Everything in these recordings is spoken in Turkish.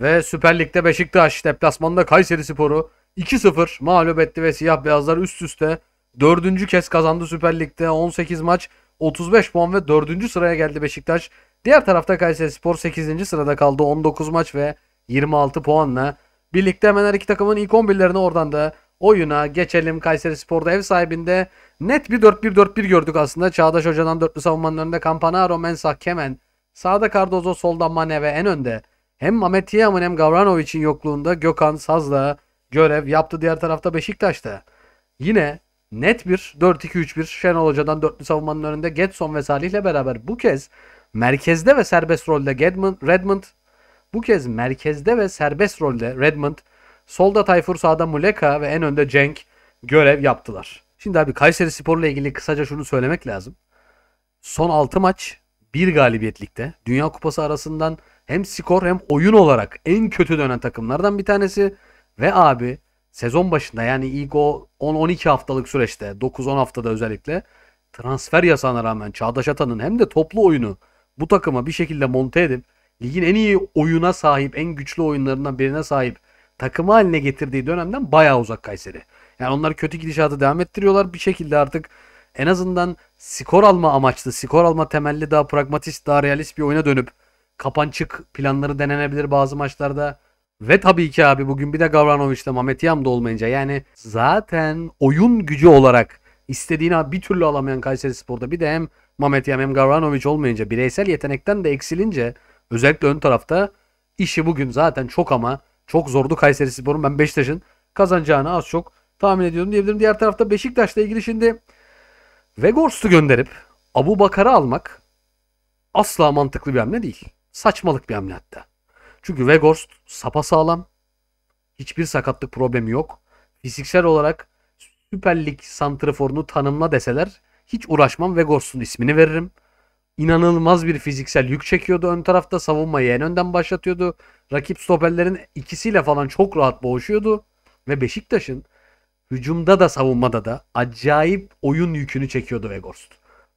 Ve Süper Lig'de Beşiktaş deplasmanda Kayseri Sporu 2-0 mağlup etti ve siyah beyazlar üst üste dördüncü kez kazandı Süper Lig'de 18 maç 35 puan ve dördüncü sıraya geldi Beşiktaş. Diğer tarafta Kayseri Spor 8. sırada kaldı 19 maç ve 26 puanla. Birlikte hemen her iki takımın ilk 11'lerini oradan da oyuna geçelim. Kayseri Spor'da ev sahibinde net bir 4-1-4-1 gördük aslında. Çağdaş Hoca'dan dörtlü savunmanın önünde Campanaro, Mensah, Kemen. Sağda Cardozo, solda Mane ve en önde hem Ahmet Yeğmen hem Gavranovic'in yokluğunda Gökhan Saz'la görev yaptı diğer tarafta Beşiktaş'ta. Yine net bir 4-2-3-1 Şenol Hoca'dan dörtlü savunmanın önünde Getson ve Salih ile beraber bu kez merkezde ve serbest rolde Gedmund, Redmond bu kez merkezde ve serbest rolde Redmond solda Tayfur sağda Muleka ve en önde Cenk görev yaptılar. Şimdi abi Kayseri Spor'la ilgili kısaca şunu söylemek lazım. Son 6 maç bir galibiyetlikte. Dünya Kupası arasından hem skor hem oyun olarak en kötü dönen takımlardan bir tanesi. Ve abi sezon başında yani ilk o 10-12 haftalık süreçte 9-10 haftada özellikle transfer yasağına rağmen Çağdaş Atan'ın hem de toplu oyunu bu takıma bir şekilde monte edip ligin en iyi oyuna sahip, en güçlü oyunlarından birine sahip takımı haline getirdiği dönemden bayağı uzak Kayseri. Yani onlar kötü gidişatı devam ettiriyorlar. Bir şekilde artık en azından skor alma amaçlı, skor alma temelli daha pragmatist, daha realist bir oyuna dönüp Kapançık planları denenebilir bazı maçlarda. Ve tabii ki abi bugün bir de Gavranovic'de Mehmet Yam da olmayınca yani zaten oyun gücü olarak istediğini bir türlü alamayan Kayseri Spor'da bir de hem Mehmet Yam hem Gavranovic olmayınca bireysel yetenekten de eksilince özellikle ön tarafta işi bugün zaten çok ama çok zordu Kayseri Spor'un ben Beşiktaş'ın kazanacağını az çok tahmin ediyorum diyebilirim. Diğer tarafta Beşiktaş'la ilgili şimdi Vegors'u gönderip Abu Bakar'ı almak asla mantıklı bir hamle değil saçmalık bir hamle hatta. Çünkü Weghorst sapasağlam. Hiçbir sakatlık problemi yok. Fiziksel olarak Süper Lig santriforunu tanımla deseler hiç uğraşmam Weghorst'un ismini veririm. İnanılmaz bir fiziksel yük çekiyordu ön tarafta. Savunmayı en önden başlatıyordu. Rakip stoperlerin ikisiyle falan çok rahat boğuşuyordu. Ve Beşiktaş'ın hücumda da savunmada da acayip oyun yükünü çekiyordu Weghorst.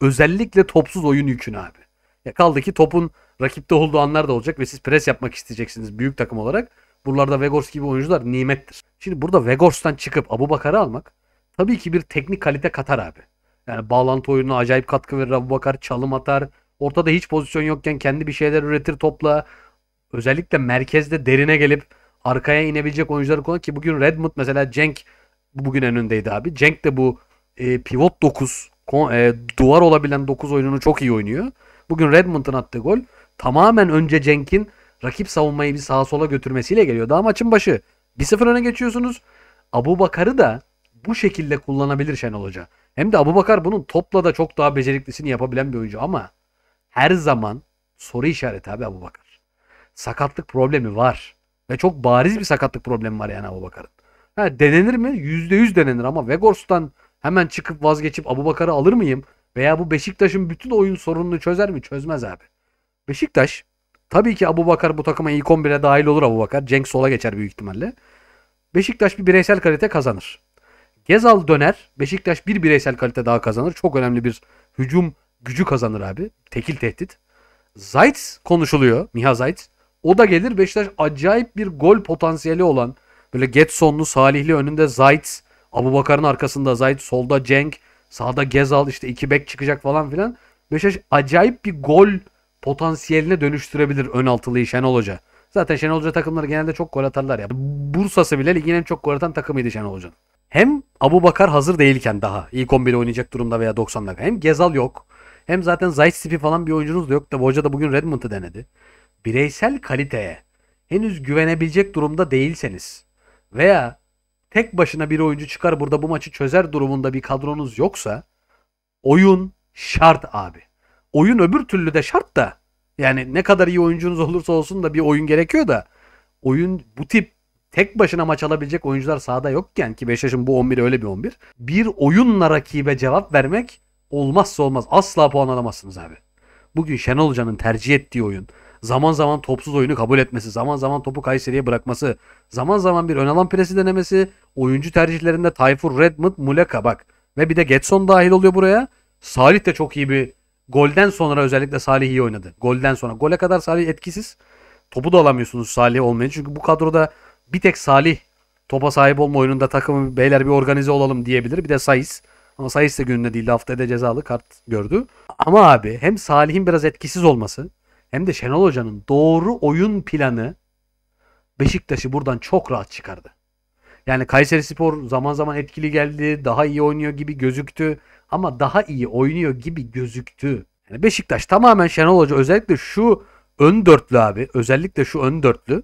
Özellikle topsuz oyun yükünü abi. Ya kaldı ki topun rakipte olduğu anlar da olacak ve siz pres yapmak isteyeceksiniz büyük takım olarak. Buralarda Vegors gibi oyuncular nimettir. Şimdi burada Vegors'tan çıkıp Abu Bakar'ı almak tabii ki bir teknik kalite katar abi. Yani bağlantı oyununa acayip katkı verir Abu Bakar çalım atar. Ortada hiç pozisyon yokken kendi bir şeyler üretir topla. Özellikle merkezde derine gelip arkaya inebilecek oyuncuları kullanır ki bugün Redmond mesela Cenk bugün en öndeydi abi. Cenk de bu e, pivot 9 e, duvar olabilen 9 oyununu çok iyi oynuyor. Bugün Redmond'un attığı gol tamamen önce Cenk'in rakip savunmayı bir sağa sola götürmesiyle geliyor. Daha maçın başı. 1-0 öne geçiyorsunuz. Abu Bakar'ı da bu şekilde kullanabilir Şenol Hoca. Hem de Abu Bakar bunun topla da çok daha beceriklisini yapabilen bir oyuncu ama her zaman soru işareti abi Abu Bakar. Sakatlık problemi var. Ve çok bariz bir sakatlık problemi var yani Abu Bakar'ın. Ha, denenir mi? %100 denenir ama Vegors'tan hemen çıkıp vazgeçip Abu Bakar'ı alır mıyım? Veya bu Beşiktaş'ın bütün oyun sorununu çözer mi? Çözmez abi. Beşiktaş tabii ki Abu Bakar bu takıma ilk 11'e dahil olur Abu Bakar. Cenk sola geçer büyük ihtimalle. Beşiktaş bir bireysel kalite kazanır. Gezal döner. Beşiktaş bir bireysel kalite daha kazanır. Çok önemli bir hücum gücü kazanır abi. Tekil tehdit. Zayt konuşuluyor. Miha Zayt. O da gelir. Beşiktaş acayip bir gol potansiyeli olan böyle Getsonlu, Salihli önünde Zayt, Abu Bakar'ın arkasında Zayt, solda Cenk, Sağda Gezal işte iki bek çıkacak falan filan. Beşiktaş acayip bir gol potansiyeline dönüştürebilir ön altılıyı Şenol Hoca. Zaten Şenol Hoca takımları genelde çok gol atarlar ya. Bursa'sı bile ligin en çok gol atan takımıydı Şenol Hoca'nın. Hem Abu Bakar hazır değilken daha ilk 11'e oynayacak durumda veya 90 dakika. Hem Gezal yok. Hem zaten Zayt tipi falan bir oyuncunuz da yok. Tabi hoca da bugün Redmond'ı denedi. Bireysel kaliteye henüz güvenebilecek durumda değilseniz veya tek başına bir oyuncu çıkar burada bu maçı çözer durumunda bir kadronuz yoksa oyun şart abi. Oyun öbür türlü de şart da yani ne kadar iyi oyuncunuz olursa olsun da bir oyun gerekiyor da oyun bu tip tek başına maç alabilecek oyuncular sahada yokken ki Beşiktaş'ın bu 11 öyle bir 11. Bir oyunla rakibe cevap vermek olmazsa olmaz. Asla puan alamazsınız abi. Bugün Şenol Can'ın tercih ettiği oyun zaman zaman topsuz oyunu kabul etmesi, zaman zaman topu Kayseri'ye bırakması, zaman zaman bir ön alan presi denemesi, oyuncu tercihlerinde Tayfur, Redmond, Muleka bak. Ve bir de Getson dahil oluyor buraya. Salih de çok iyi bir golden sonra özellikle Salih iyi oynadı. Golden sonra. Gole kadar Salih etkisiz. Topu da alamıyorsunuz Salih olmayınca. Çünkü bu kadroda bir tek Salih topa sahip olma oyununda takımı beyler bir organize olalım diyebilir. Bir de Sayıs. Ama Sayıs de gününde değil Haftaya da cezalı kart gördü. Ama abi hem Salih'in biraz etkisiz olması hem de Şenol Hoca'nın doğru oyun planı Beşiktaş'ı buradan çok rahat çıkardı. Yani Kayseri Spor zaman zaman etkili geldi. Daha iyi oynuyor gibi gözüktü. Ama daha iyi oynuyor gibi gözüktü. Yani Beşiktaş tamamen Şenol Hoca özellikle şu ön dörtlü abi. Özellikle şu ön dörtlü.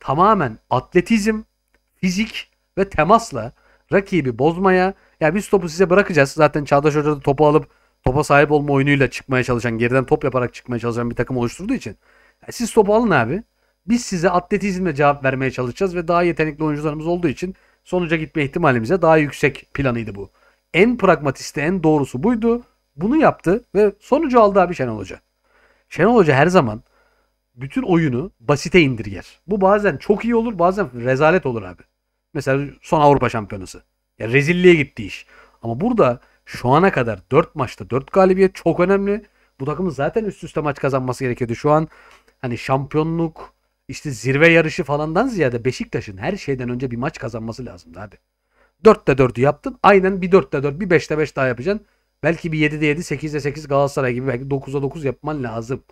Tamamen atletizm, fizik ve temasla rakibi bozmaya. Ya yani biz topu size bırakacağız. Zaten Çağdaş Hoca da topu alıp topa sahip olma oyunuyla çıkmaya çalışan, geriden top yaparak çıkmaya çalışan bir takım oluşturduğu için yani siz topu alın abi. Biz size atletizmle cevap vermeye çalışacağız ve daha yetenekli oyuncularımız olduğu için sonuca gitme ihtimalimize daha yüksek planıydı bu. En pragmatisti, en doğrusu buydu. Bunu yaptı ve sonucu aldı abi Şenol Hoca. Şenol Hoca her zaman bütün oyunu basite indirger. Bu bazen çok iyi olur, bazen rezalet olur abi. Mesela son Avrupa Şampiyonası. Ya rezilliğe gitti iş. Ama burada şu ana kadar 4 maçta 4 galibiyet çok önemli. Bu takımın zaten üst üste maç kazanması gerekiyordu. Şu an hani şampiyonluk işte zirve yarışı falandan ziyade Beşiktaş'ın her şeyden önce bir maç kazanması lazımdı abi. 4'te 4'ü yaptın. Aynen bir 4'te 4, bir 5'te 5 daha yapacaksın. Belki bir 7'de 7, 8'de 8 Galatasaray gibi belki 9'da 9 yapman lazım.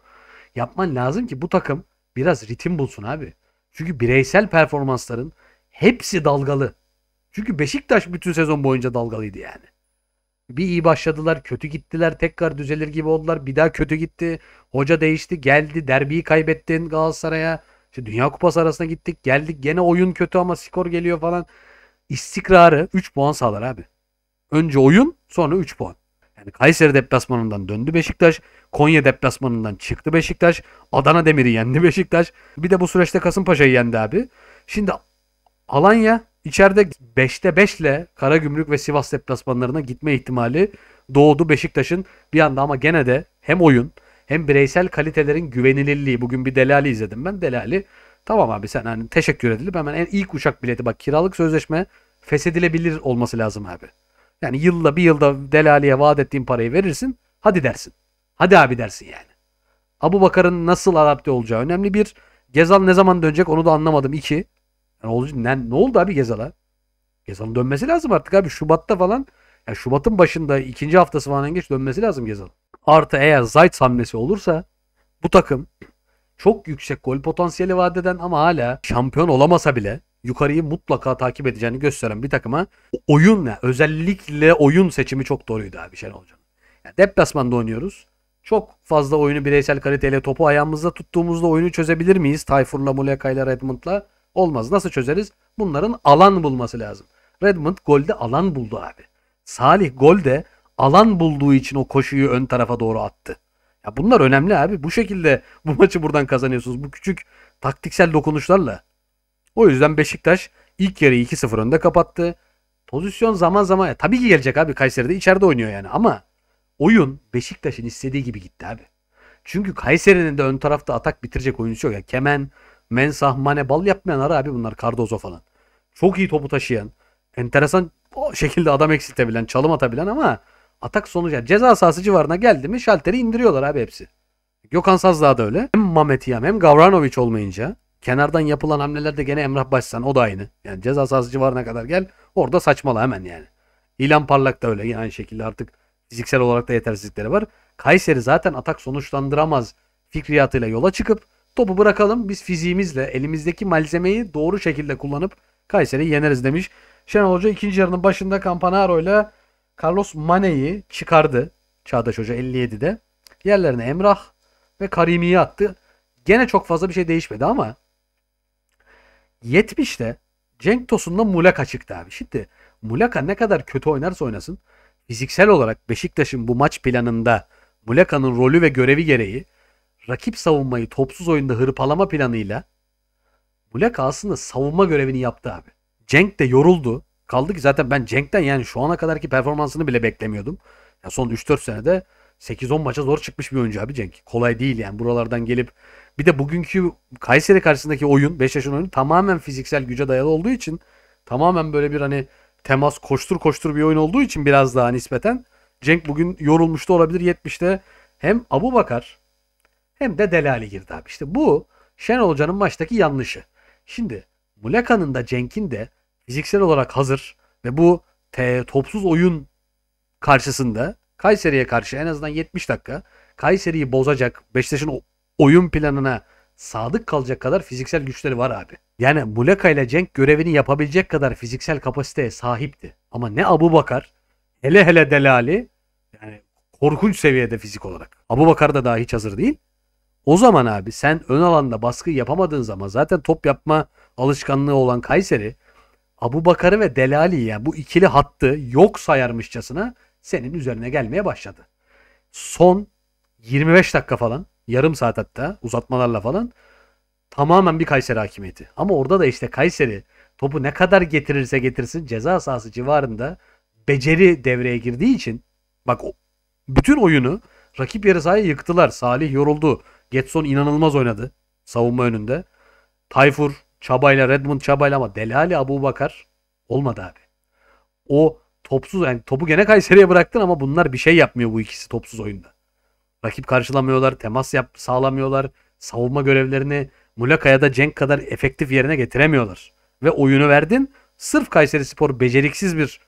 Yapman lazım ki bu takım biraz ritim bulsun abi. Çünkü bireysel performansların hepsi dalgalı. Çünkü Beşiktaş bütün sezon boyunca dalgalıydı yani. Bir iyi başladılar, kötü gittiler, tekrar düzelir gibi oldular. Bir daha kötü gitti. Hoca değişti, geldi, derbiyi kaybettin Galatasaray'a. İşte Dünya Kupası arasına gittik, geldik. Gene oyun kötü ama skor geliyor falan. İstikrarı 3 puan sağlar abi. Önce oyun, sonra 3 puan. Yani Kayseri deplasmanından döndü Beşiktaş. Konya deplasmanından çıktı Beşiktaş. Adana Demir'i yendi Beşiktaş. Bir de bu süreçte Kasımpaşa'yı yendi abi. Şimdi Alanya İçeride 5'te 5 ile Karagümrük ve Sivas deplasmanlarına gitme ihtimali doğdu Beşiktaş'ın bir anda ama gene de hem oyun hem bireysel kalitelerin güvenilirliği. Bugün bir Delali izledim ben. Delali tamam abi sen hani teşekkür edilip hemen en ilk uçak bileti bak kiralık sözleşme feshedilebilir olması lazım abi. Yani yılda bir yılda Delali'ye vaat ettiğin parayı verirsin. Hadi dersin. Hadi abi dersin yani. Abu Bakar'ın nasıl adapte olacağı önemli bir. Gezal ne zaman dönecek onu da anlamadım. iki yani oldu, ne, ne oldu abi Gezal'a? Gezal'ın dönmesi lazım artık abi. Şubat'ta falan yani Şubat'ın başında ikinci haftası falan geç dönmesi lazım Gezal. Artı eğer Zayt hamlesi olursa bu takım çok yüksek gol potansiyeli vaat eden ama hala şampiyon olamasa bile yukarıyı mutlaka takip edeceğini gösteren bir takıma oyun ne? Özellikle oyun seçimi çok doğruydu abi şey Hocam. Yani deplasmanda oynuyoruz. Çok fazla oyunu bireysel kaliteyle topu ayağımızda tuttuğumuzda oyunu çözebilir miyiz? Tayfur'la, Muleka'yla, Redmond'la Olmaz. Nasıl çözeriz? Bunların alan bulması lazım. Redmond golde alan buldu abi. Salih golde alan bulduğu için o koşuyu ön tarafa doğru attı. Ya bunlar önemli abi. Bu şekilde bu maçı buradan kazanıyorsunuz. Bu küçük taktiksel dokunuşlarla. O yüzden Beşiktaş ilk yarı 2-0 önde kapattı. Pozisyon zaman zaman tabii ki gelecek abi Kayseri'de içeride oynuyor yani ama oyun Beşiktaş'ın istediği gibi gitti abi. Çünkü Kayseri'nin de ön tarafta atak bitirecek oyuncusu yok. Yani Kemen, Mensah, bal yapmayanlar abi bunlar Cardozo falan. Çok iyi topu taşıyan, enteresan o şekilde adam eksiltebilen, çalım atabilen ama atak sonucu yani ceza sahası civarına geldi mi şalteri indiriyorlar abi hepsi. Gökhan daha da öyle. Hem Mametiyam hem Gavranovic olmayınca kenardan yapılan hamlelerde gene Emrah Başsan o da aynı. Yani ceza sahası civarına kadar gel orada saçmala hemen yani. İlan Parlak da öyle aynı şekilde artık fiziksel olarak da yetersizlikleri var. Kayseri zaten atak sonuçlandıramaz fikriyatıyla yola çıkıp Topu bırakalım biz fiziğimizle elimizdeki malzemeyi doğru şekilde kullanıp Kayseri'yi yeneriz demiş. Şenol Hoca ikinci yarının başında Campanaro ile Carlos Mane'yi çıkardı. Çağdaş Hoca 57'de. Yerlerine Emrah ve Karimi'yi attı. Gene çok fazla bir şey değişmedi ama 70'te Cenk Tosun'la Mulaka çıktı abi. Şimdi Mulaka ne kadar kötü oynarsa oynasın fiziksel olarak Beşiktaş'ın bu maç planında Mulaka'nın rolü ve görevi gereği rakip savunmayı topsuz oyunda hırpalama planıyla Muleka aslında savunma görevini yaptı abi. Cenk de yoruldu. Kaldı ki zaten ben Cenk'ten yani şu ana kadarki performansını bile beklemiyordum. Yani son 3-4 senede 8-10 maça zor çıkmış bir oyuncu abi Cenk. Kolay değil yani buralardan gelip bir de bugünkü Kayseri karşısındaki oyun 5 yaşın oyunu tamamen fiziksel güce dayalı olduğu için tamamen böyle bir hani temas koştur koştur bir oyun olduğu için biraz daha nispeten Cenk bugün yorulmuştu olabilir 70'te hem Abu Bakar hem de Delali girdi abi. İşte bu Şenol Hoca'nın maçtaki yanlışı. Şimdi Muleka'nın da Cenk'in de fiziksel olarak hazır ve bu te, topsuz oyun karşısında Kayseri'ye karşı en azından 70 dakika Kayseri'yi bozacak Beşiktaş'ın oyun planına sadık kalacak kadar fiziksel güçleri var abi. Yani Muleka ile Cenk görevini yapabilecek kadar fiziksel kapasiteye sahipti. Ama ne Abu Bakar hele hele Delali yani korkunç seviyede fizik olarak. Abu Bakar da daha hiç hazır değil. O zaman abi sen ön alanda baskı yapamadığın zaman zaten top yapma alışkanlığı olan Kayseri Abu Bakar'ı ve Delali yani bu ikili hattı yok sayarmışçasına senin üzerine gelmeye başladı. Son 25 dakika falan yarım saat hatta uzatmalarla falan tamamen bir Kayseri hakimiyeti. Ama orada da işte Kayseri topu ne kadar getirirse getirsin ceza sahası civarında beceri devreye girdiği için bak bütün oyunu rakip yarı sahaya yıktılar. Salih yoruldu. Getson inanılmaz oynadı savunma önünde. Tayfur çabayla, Redmond çabayla ama Delali Abu Bakar olmadı abi. O topsuz yani topu gene Kayseri'ye bıraktın ama bunlar bir şey yapmıyor bu ikisi topsuz oyunda. Rakip karşılamıyorlar, temas yap sağlamıyorlar. Savunma görevlerini Mulaka'ya da Cenk kadar efektif yerine getiremiyorlar. Ve oyunu verdin. Sırf Kayseri Spor beceriksiz bir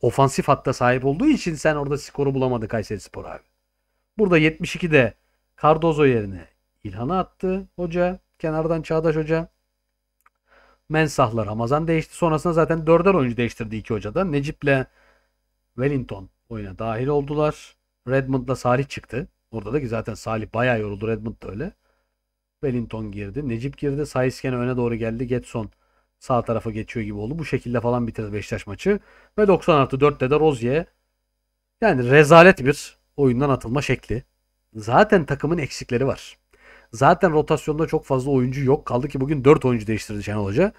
ofansif hatta sahip olduğu için sen orada skoru bulamadı Kayseri Spor abi. Burada 72'de Cardozo yerine İlhan'ı attı hoca. Kenardan Çağdaş hoca. Mensahlar Ramazan değişti. Sonrasında zaten dörder oyuncu değiştirdi iki hoca hocada. Necip'le Wellington oyuna dahil oldular. Redmond'la Salih çıktı. Orada da ki zaten Salih bayağı yoruldu. Redmond da öyle. Wellington girdi. Necip girdi. Saisken öne doğru geldi. Getson sağ tarafa geçiyor gibi oldu. Bu şekilde falan bitirdi Beşiktaş maçı. Ve 96 artı 4'te de Rozier yani rezalet bir oyundan atılma şekli. Zaten takımın eksikleri var. Zaten rotasyonda çok fazla oyuncu yok. Kaldı ki bugün 4 oyuncu değiştirdi Şenol Hoca.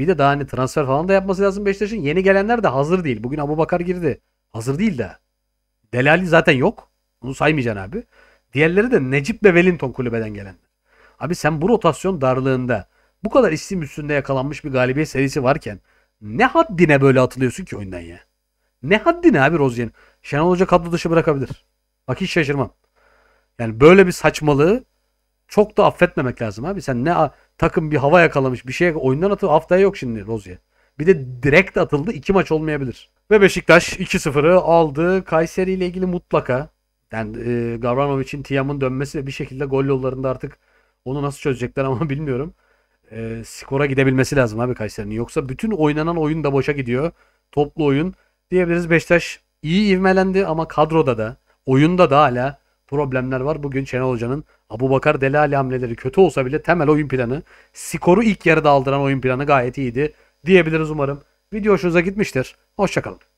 Bir de daha hani transfer falan da yapması lazım Beşiktaş'ın. Yeni gelenler de hazır değil. Bugün Abu Bakar girdi. Hazır değil de. Delali zaten yok. Onu saymayacaksın abi. Diğerleri de Necip ve Wellington kulübeden gelen. Abi sen bu rotasyon darlığında bu kadar isim üstünde yakalanmış bir galibiyet serisi varken ne haddine böyle atılıyorsun ki oyundan ya? Ne haddine abi Rozyen? Şenol Hoca kadro dışı bırakabilir. Bak hiç şaşırmam. Yani böyle bir saçmalığı çok da affetmemek lazım abi. Sen ne takım bir hava yakalamış bir şey oyundan atıyor. Haftaya yok şimdi Rozier. Bir de direkt atıldı. iki maç olmayabilir. Ve Beşiktaş 2-0'ı aldı. Kayseri ile ilgili mutlaka yani e, Gavranovic'in Tiam'ın dönmesi ve bir şekilde gol yollarında artık onu nasıl çözecekler ama bilmiyorum. E, skora gidebilmesi lazım abi Kayseri'nin. Yoksa bütün oynanan oyun da boşa gidiyor. Toplu oyun. Diyebiliriz Beşiktaş iyi ivmelendi ama kadroda da oyunda da hala problemler var. Bugün Şenol Hoca'nın Abu Bakar Delali hamleleri kötü olsa bile temel oyun planı, skoru ilk yarıda aldıran oyun planı gayet iyiydi diyebiliriz umarım. Video hoşunuza gitmiştir. Hoşçakalın.